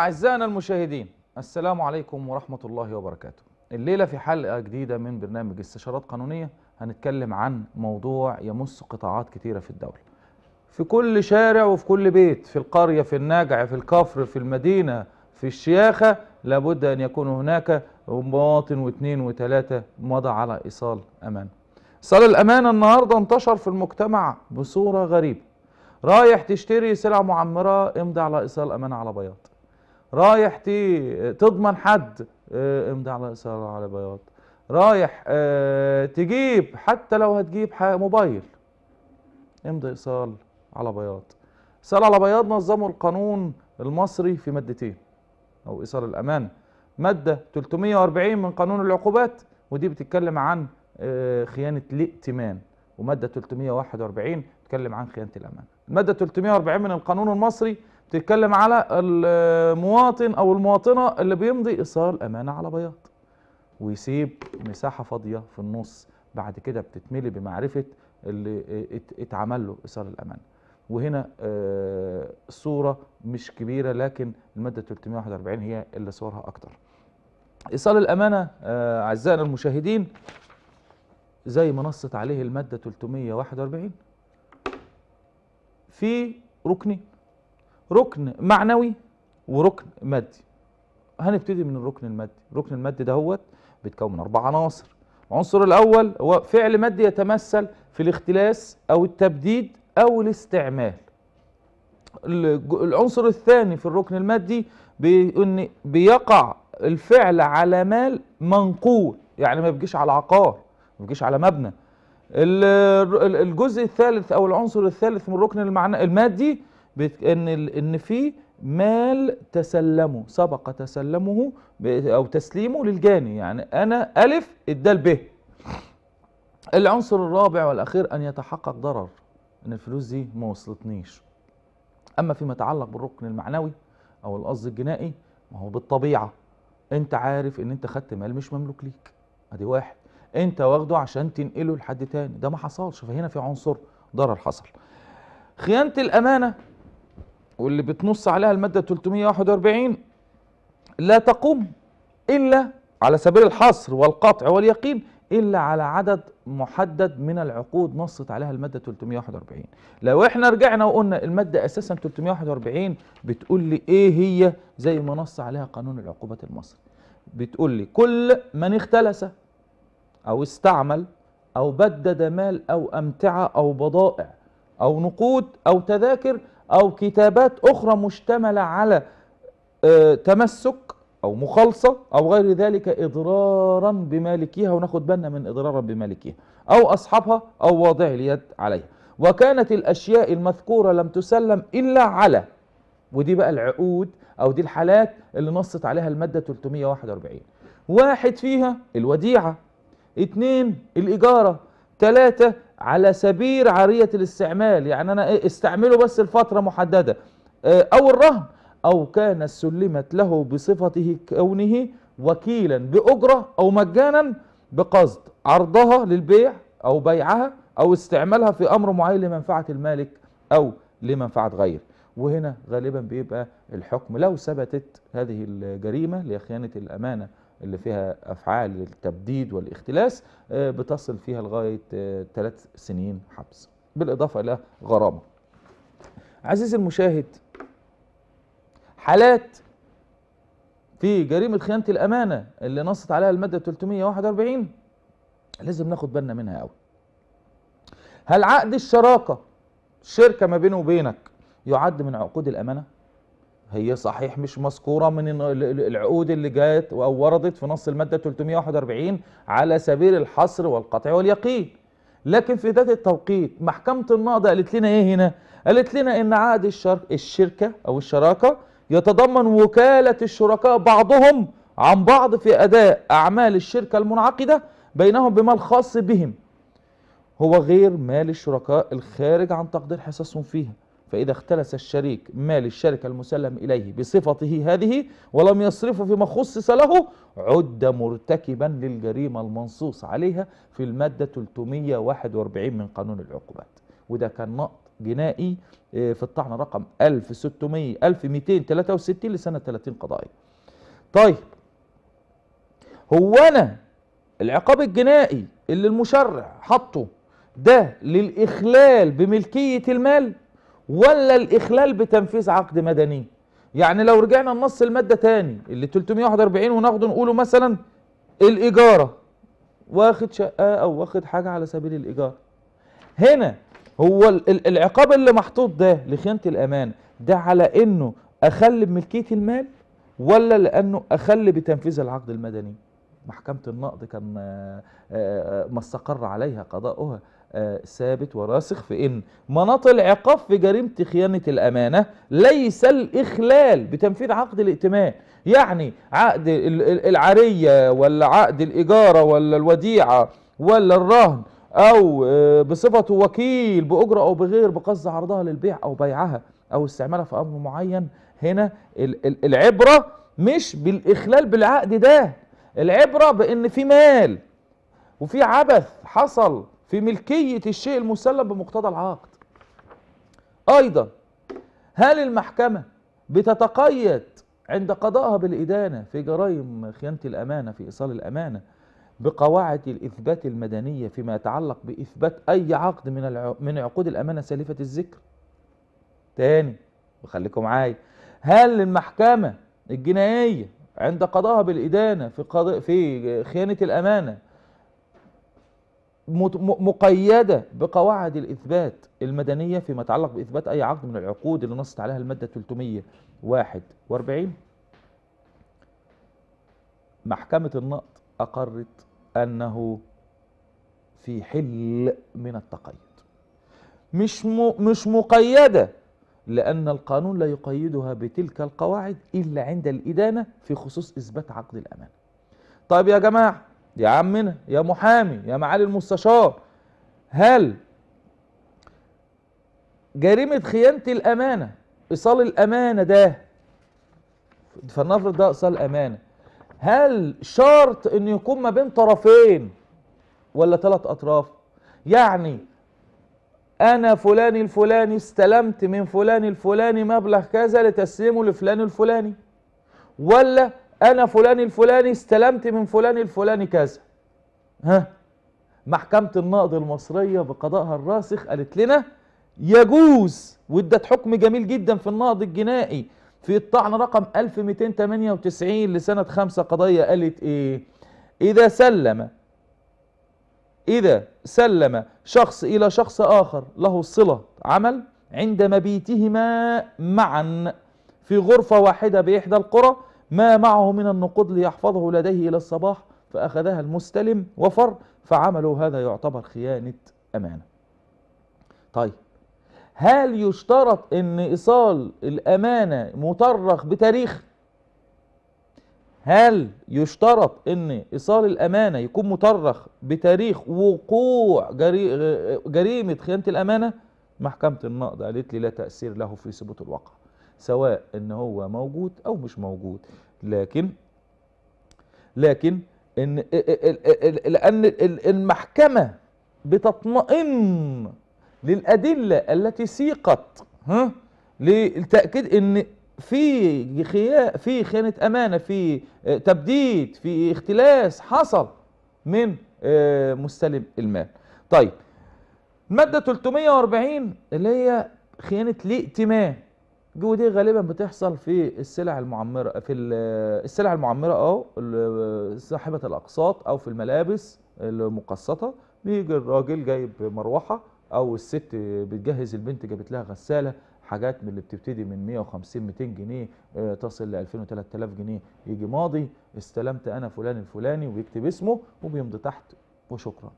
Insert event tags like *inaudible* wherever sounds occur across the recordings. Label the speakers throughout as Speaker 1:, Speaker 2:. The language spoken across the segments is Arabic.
Speaker 1: أعزائنا المشاهدين السلام عليكم ورحمة الله وبركاته الليلة في حلقة جديدة من برنامج استشارات قانونية هنتكلم عن موضوع يمس قطاعات كتيرة في الدولة في كل شارع وفي كل بيت في القرية في النجع في الكفر في المدينة في الشياخة لابد أن يكون هناك مواطن واثنين وثلاثة مضى على إيصال أمان إيصال الأمان النهاردة انتشر في المجتمع بصورة غريبة رايح تشتري سلعة معمرة امضي على إيصال أمانة على بياض رايح آه، تضمن حد امضي على اصرار على بياض رايح آه، تجيب حتى لو هتجيب موبايل امضي ايصال على بياض ايصال على بياض نظموا القانون المصري في مادتين او ايصال الامانه ماده 340 من قانون العقوبات ودي بتتكلم عن آه، خيانه الائتمان وماده 341 بتتكلم عن خيانه الامانه الماده 340 من القانون المصري بتتكلم على المواطن او المواطنه اللي بيمضي ايصال امانه على بياض ويسيب مساحه فاضيه في النص بعد كده بتتملي بمعرفه اللي اتعمل له ايصال الامانه وهنا الصوره آه، مش كبيره لكن الماده 341 هي اللي صورها اكتر ايصال الامانه آه، اعزائنا المشاهدين زي ما نصت عليه الماده 341 في ركنين ركن معنوي وركن مادي هنبتدي من الركن المادي الركن المادي دهوت بيتكون من اربع عناصر العنصر الاول هو فعل مادي يتمثل في الاختلاس او التبديد او الاستعمال العنصر الثاني في الركن المادي بان بيقع الفعل على مال منقول يعني ما بيجيش على عقار ما بيجيش على مبنى الجزء الثالث او العنصر الثالث من الركن المادي ان ان في مال تسلمه سبق تسلمه او تسليمه للجاني يعني انا الف ادال ب العنصر الرابع والاخير ان يتحقق ضرر ان الفلوس دي ما وصلتنيش اما فيما يتعلق بالركن المعنوي او القصد الجنائي ما هو بالطبيعه انت عارف ان انت خدت مال مش مملوك ليك ادي واحد انت واخده عشان تنقله لحد تاني ده ما حصلش فهنا في عنصر ضرر حصل خيانه الامانه واللي بتنص عليها المادة 341 لا تقوم إلا على سبيل الحصر والقطع واليقين إلا على عدد محدد من العقود نصت عليها المادة 341 لو احنا رجعنا وقلنا المادة أساسا 341 بتقول لي إيه هي زي ما نص عليها قانون العقوبة المصري بتقول لي كل من اختلس أو استعمل أو بدد مال أو أمتعة أو بضائع أو نقود أو تذاكر أو كتابات أخرى مشتملة على آه، تمسك أو مخالصة أو غير ذلك إضرارا بمالكيها وناخد بالنا من إضرارا بمالكيها أو أصحابها أو واضع اليد عليها وكانت الأشياء المذكورة لم تسلم إلا على ودي بقى العقود أو دي الحالات اللي نصت عليها المادة 341 واحد فيها الوديعة اتنين الإجارة ثلاثة على سبيل عارية الاستعمال يعني أنا إيه استعمله بس لفترة محددة آه، أو الرهن أو كان سلمت له بصفته كونه وكيلا بأجرة أو مجانا بقصد عرضها للبيع أو بيعها أو استعمالها في أمر معين لمنفعة المالك أو لمنفعة غيره وهنا غالبا بيبقى الحكم لو ثبتت هذه الجريمة لخيانة الأمانة اللي فيها أفعال التبديد والاختلاس آه، بتصل فيها لغاية آه، ثلاث سنين حبس بالإضافة إلى غرامة عزيزي المشاهد حالات في جريمة خيانة الأمانة اللي نصت عليها المادة 341 لازم ناخد بالنا منها قوي هل عقد الشراكة شركة ما بينه وبينك يعد من عقود الأمانة؟ هي صحيح مش مذكوره من العقود اللي جاءت او وردت في نص الماده 341 على سبيل الحصر والقطع واليقين لكن في ذات التوقيت محكمه النقض قالت لنا ايه هنا قالت لنا ان عقد الشرك الشركه او الشراكه يتضمن وكاله الشركاء بعضهم عن بعض في اداء اعمال الشركه المنعقده بينهم بما الخاص بهم هو غير مال الشركاء الخارج عن تقدير حصصهم فيها فإذا اختلس الشريك مال الشركة المسلم إليه بصفته هذه ولم يصرفه فيما خصص له عد مرتكبا للجريمة المنصوص عليها في المادة 341 من قانون العقوبات وده كان نقط جنائي آه، في الطعن رقم 1600 1263 لسنة 30 قضائية طيب هو أنا العقاب الجنائي اللي المشرع حطه ده للإخلال بملكية المال ولا الإخلال بتنفيذ عقد مدني يعني لو رجعنا لنص المادة تاني اللي 341 وناخده نقوله مثلا الإجارة واخد شقة أو واخد حاجة على سبيل الإيجار هنا هو العقاب اللي محطوط ده لخيانة الأمانة ده على إنه أخل بملكية المال ولا لأنه أخل بتنفيذ العقد المدني محكمة النقض كان آه، آه، ما استقر عليها قضاؤها آه، ثابت وراسخ في ان مناط العقاب في جريمه خيانه الامانه ليس الاخلال بتنفيذ عقد الائتمان يعني عقد العاريه ولا عقد الاجاره ولا الوديعه ولا الرهن او آه، بصفته وكيل باجره او بغير بقصد عرضها للبيع او بيعها او استعمالها في امر معين هنا العبره مش بالاخلال بالعقد ده العبره بان في مال وفي عبث حصل في ملكية الشيء المسلم بمقتضى العقد أيضا هل المحكمة بتتقيد عند قضائها بالإدانة في جرائم خيانة الأمانة في إيصال الأمانة بقواعد الإثبات المدنية فيما يتعلق بإثبات أي عقد من من عقود الأمانة سالفة الذكر تاني بخليكم معايا هل المحكمة الجنائية عند قضائها بالإدانة في, قضاء في خيانة الأمانة مقيدة بقواعد الإثبات المدنية فيما يتعلق بإثبات أي عقد من العقود اللي نصت عليها المادة 341 محكمة النقط أقرت أنه في حل من التقيد مش م... مش مقيدة لأن القانون لا يقيدها بتلك القواعد إلا عند الإدانة في خصوص إثبات عقد الأمانة طيب يا جماعة يا عمنا يا محامي يا معالي المستشار هل جريمة خيانة الأمانة إيصال الأمانة ده فلنفرض ده إيصال أمانة هل شرط إن يكون ما بين طرفين ولا ثلاث أطراف؟ يعني أنا فلان الفلاني استلمت من فلان الفلاني مبلغ كذا لتسليمه لفلان الفلاني ولا انا فلان الفلاني استلمت من فلان الفلاني كذا ها محكمة النقد المصرية بقضائها الراسخ قالت لنا يجوز وادت حكم جميل جدا في النقد الجنائي في الطعن رقم 1298 لسنة 5 قضية قالت ايه اذا سلم اذا سلم شخص الى شخص اخر له صلة عمل عند مبيتهما معا في غرفة واحدة بإحدى القرى ما معه من النقود ليحفظه لديه إلى الصباح فأخذها المستلم وفر فعملوا هذا يعتبر خيانة أمانة طيب هل يشترط أن إيصال الأمانة مطرخ بتاريخ هل يشترط أن إيصال الأمانة يكون مطرخ بتاريخ وقوع جريمة خيانة الأمانة محكمة النقد قالت لي لا تأثير له في ثبوت الواقع سواء ان هو موجود او مش موجود لكن لكن ان لان المحكمه بتطمئن للادله التي سيقت ها لتاكيد ان في خيا في خيانه امانه في آه، تبديد في اختلاس حصل من آه، مستلم المال طيب ماده 340 اللي هي خيانه الائتمان ودي غالبا بتحصل في السلع المعمره في السلع المعمره اهو صاحبه الاقساط او في الملابس المقسطه بيجي الراجل جايب مروحه او الست بتجهز البنت جابت لها غساله حاجات من اللي بتبتدي من 150 200 جنيه آه، تصل ل 2000 3000 جنيه يجي ماضي استلمت انا فلان الفلاني ويكتب اسمه وبيمضي تحت وشكرا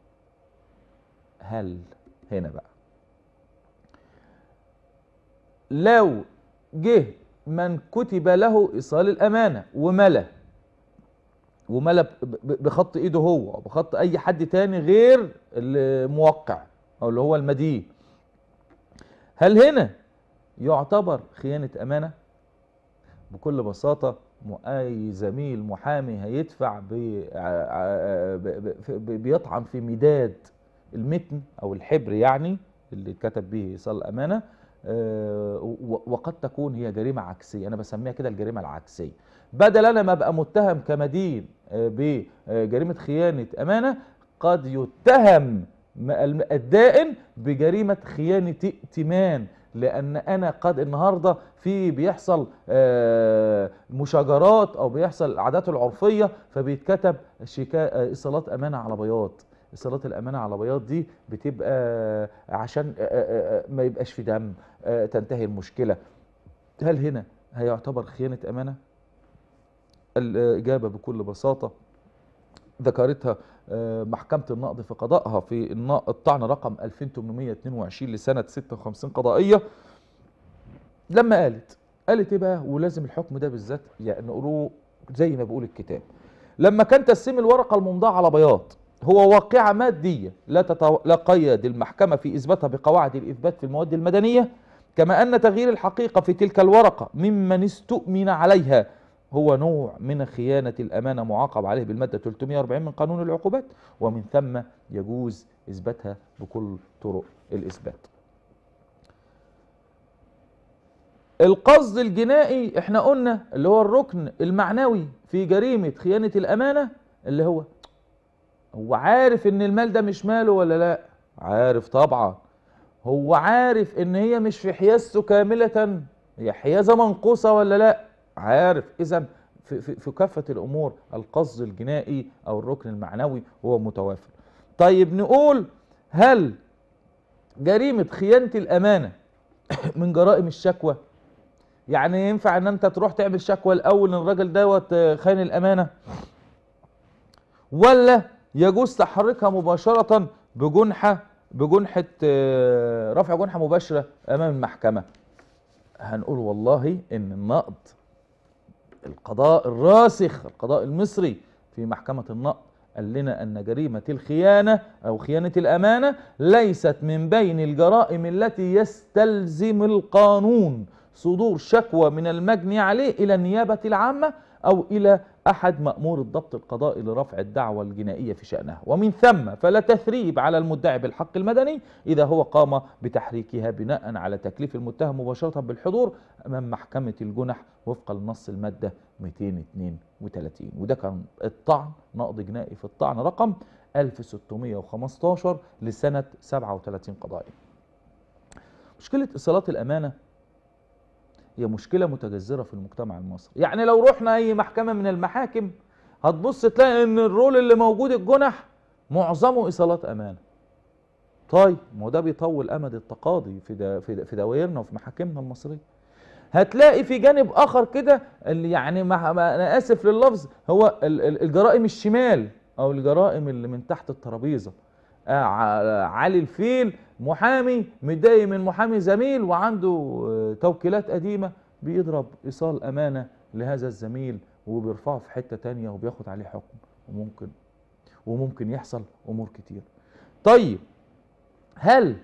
Speaker 1: هل هنا بقى لو جه من كتب له إيصال الأمانة وملا وملا بخط إيده هو بخط أي حد تاني غير الموقع أو اللي هو المدين هل هنا يعتبر خيانة أمانة؟ بكل بساطة أي زميل محامي هيدفع بيطعن في مداد المتن أو الحبر يعني اللي كتب به إيصال الأمانة آه، وقد تكون هي جريمة عكسية أنا بسميها كده الجريمة العكسية بدل أنا ما أبقى متهم كمدين آه، بجريمة آه، خيانة أمانة قد يتهم الدائن بجريمة خيانة ائتمان لأن أنا قد النهاردة في بيحصل مشاجرات أو بيحصل العادات العرفية فبيتكتب شكا... إصالات أمانة على بياض صلاه الامانه على بياض دي بتبقى آه، عشان آه، آه، ما يبقاش في دم تنتهي المشكله هل هنا هيعتبر خيانه امانه الاجابه بكل بساطه ذكرتها محكمة النقض في قضائها في الطعن رقم 2822 لسنة 56 قضائية لما قالت قالت ايه بقى ولازم الحكم ده بالذات يعني نقروه زي ما بيقول الكتاب لما كان تقسيم الورقة الممضاة على بياض هو واقعة مادية لا تتقيد المحكمة في إثباتها بقواعد الإثبات في المواد المدنية كما أن تغيير الحقيقة في تلك الورقة ممن استؤمن عليها هو نوع من خيانة الأمانة معاقب عليه بالمادة 340 من قانون العقوبات ومن ثم يجوز إثباتها بكل طرق الإثبات القصد الجنائي احنا قلنا اللي هو الركن المعنوي في جريمة خيانة الأمانة اللي هو هو عارف ان المال ده مش ماله ولا لا عارف طبعا هو عارف ان هي مش في حيازته كامله هي حيازه منقوصه ولا لا عارف اذا في, في, في كافه الامور القصد الجنائي او الركن المعنوي هو متوافر طيب نقول هل جريمه خيانه الامانه *coughs* من جرائم الشكوى يعني ينفع ان انت تروح تعمل شكوى الاول ان الراجل دوت خان الامانه ولا يجوز تحركها مباشرة بجنحة بجنحة آه، رفع جنحة مباشرة أمام المحكمة هنقول والله إن النقض القضاء الراسخ القضاء المصري في محكمة النقض قال لنا أن جريمة الخيانة أو خيانة الأمانة ليست من بين الجرائم التي يستلزم القانون صدور شكوى من المجني عليه إلى النيابة العامة أو إلى أحد مأمور الضبط القضائي لرفع الدعوى الجنائية في شأنها ومن ثم فلا تثريب على المدعي بالحق المدني إذا هو قام بتحريكها بناء على تكليف المتهم مباشرة بالحضور أمام محكمة الجنح وفق النص المادة 232 وده كان الطعن نقض جنائي في الطعن رقم 1615 لسنة 37 قضائي مشكلة إصالات الأمانة هي مشكله متجذره في المجتمع المصري يعني لو رحنا اي محكمه من المحاكم هتبص تلاقي ان الرول اللي موجود الجنح معظمه ايصالات امانه طيب ما ده بيطول امد التقاضي في دا في, دا في دوايرنا وفي محاكمنا المصريه هتلاقي في جانب اخر كده اللي يعني ما انا اسف لللفظ هو الجرائم الشمال او الجرائم اللي من تحت الترابيزه آه، علي الفيل محامي متضايق من محامي زميل وعنده آه، توكيلات قديمة بيضرب إيصال أمانة لهذا الزميل وبيرفعه في حتة تانية وبياخد عليه حكم وممكن وممكن يحصل أمور كتير طيب هل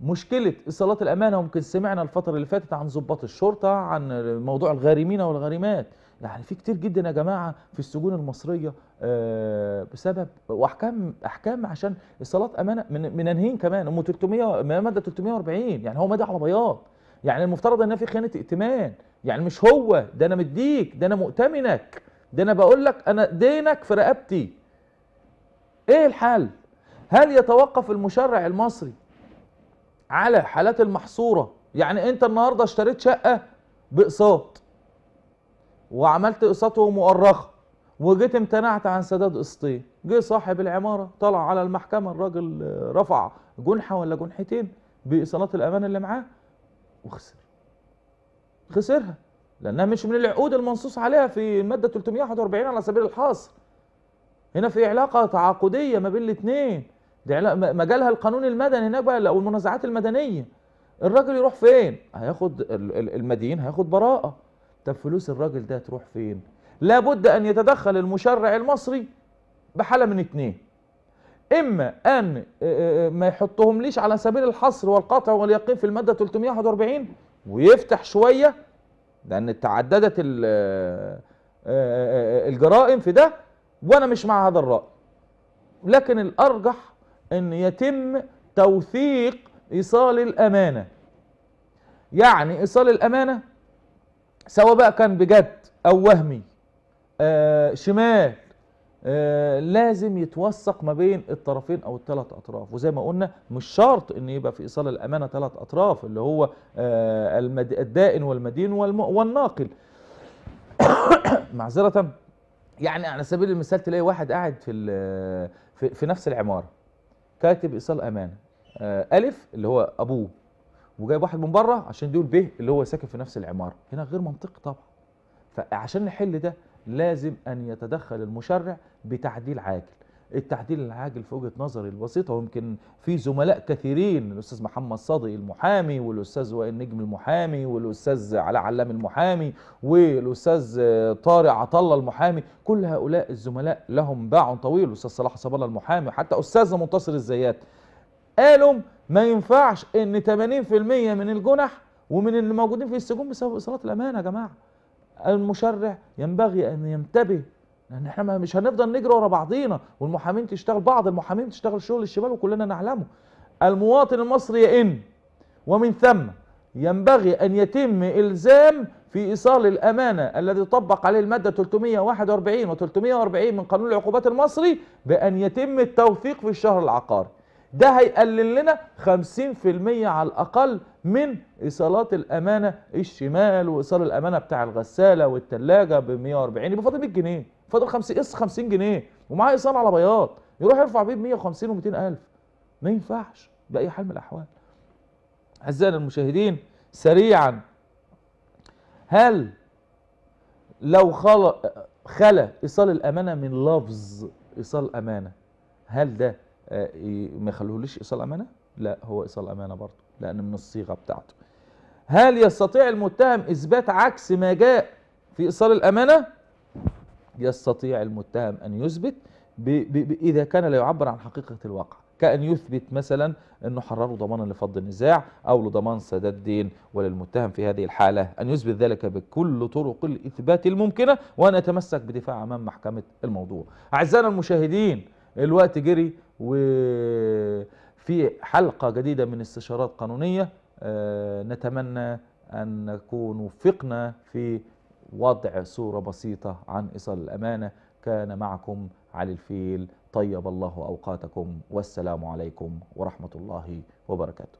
Speaker 1: مشكلة إيصالات الأمانة وممكن سمعنا الفترة اللي فاتت عن ضباط الشرطة عن موضوع الغارمين والغارمات يعني في كتير جدا يا جماعه في السجون المصريه آه، بسبب واحكام احكام عشان الصلاه امانه من منانهين كمان ام 300 ماده 340 يعني هو مادة على بياض يعني المفترض ان في خيانه ائتمان يعني مش هو ده انا مديك ده انا مؤتمنك ده انا بقول لك انا دينك في رقبتي ايه الحل هل يتوقف المشرع المصري على حالات المحصوره يعني انت النهارده اشتريت شقه باقساط وعملت قسطه مؤرخه وجيت امتنعت عن سداد قسطين جه صاحب العماره طلع على المحكمه الراجل رفع جنحه ولا جنحتين بايصالات الامان اللي معاه وخسر خسرها لانها مش من العقود المنصوص عليها في الماده 341 على سبيل الحصر هنا في علاقه تعاقديه ما بين الاثنين دي مجالها القانون المدني هناك بقى او المنازعات المدنيه الراجل يروح فين هياخد المدين هياخد براءه طب فلوس الراجل ده تروح فين لابد ان يتدخل المشرع المصري بحاله من اتنين اما ان آه، آه، ما يحطهم ليش على سبيل الحصر والقطع واليقين في الماده 341 ويفتح شويه لان تعددت آه، الجرائم في ده وانا مش مع هذا الراي لكن الارجح ان يتم توثيق ايصال الامانه يعني ايصال الامانه سواء بقى كان بجد او وهمي آه شمال آه لازم يتوثق ما بين الطرفين او الثلاث اطراف وزي ما قلنا مش شرط ان يبقى في ايصال الامانه ثلاث اطراف اللي هو آه المد... الدائن والمدين والم... والناقل *coughs* معذره يعني على سبيل المثال تلاقي واحد قاعد في في, في نفس العماره كاتب ايصال امانه آه الف اللي هو ابوه وجايب واحد من بره عشان دول ب اللي هو ساكن في نفس العماره هنا غير منطقي طبعا فعشان نحل ده لازم ان يتدخل المشرع بتعديل عاجل التعديل العاجل في وجهه نظري البسيطه ويمكن في زملاء كثيرين الاستاذ محمد صادق المحامي والاستاذ وائل نجم المحامي والاستاذ علاء علام المحامي والاستاذ طارق عطله المحامي كل هؤلاء الزملاء لهم باع طويل الاستاذ صلاح صبلة المحامي حتى استاذنا منتصر الزيات قالوا ما ينفعش ان 80% من الجنح ومن اللي موجودين في السجون بسبب اصالات الامانه يا جماعه المشرع ينبغي ان ينتبه لان احنا مش هنفضل نجري ورا بعضينا والمحامين تشتغل بعض المحامين تشتغل شغل الشمال وكلنا نعلمه المواطن المصري يئن ومن ثم ينبغي ان يتم الزام في ايصال الامانه الذي طبق عليه الماده 341 و340 من قانون العقوبات المصري بان يتم التوثيق في الشهر العقاري ده هيقلل لنا 50% على الأقل من إيصالات الأمانة الشمال وإيصال الأمانة بتاع الغسالة والثلاجه ب 140 يبقى فاضل 100 جنيه فاضل 50 50 جنيه ومعاه إيصال على بياض يروح يرفع بيه ب 150 و 200000 ما ينفعش بأي حال من الأحوال أعزائنا المشاهدين سريعا هل لو خلى خلى ايصال الامانه من لفظ ايصال امانه هل ده آه، ما يخليهوليش ايصال امانه لا هو ايصال امانه برضه لان من الصيغه بتاعته هل يستطيع المتهم اثبات عكس ما جاء في ايصال الامانه يستطيع المتهم ان يثبت اذا كان لا يعبر عن حقيقه الواقع كأن يثبت مثلا أنه حرره ضمانا لفض النزاع أو لضمان سداد دين وللمتهم في هذه الحالة أن يثبت ذلك بكل طرق الإثبات الممكنة وأن يتمسك بدفاع أمام محكمة الموضوع أعزائنا المشاهدين الوقت جري وفي حلقة جديدة من استشارات قانونية آه، نتمنى أن نكون وفقنا في وضع صورة بسيطة عن إيصال الأمانة كان معكم علي الفيل طيب الله أوقاتكم والسلام عليكم ورحمة الله وبركاته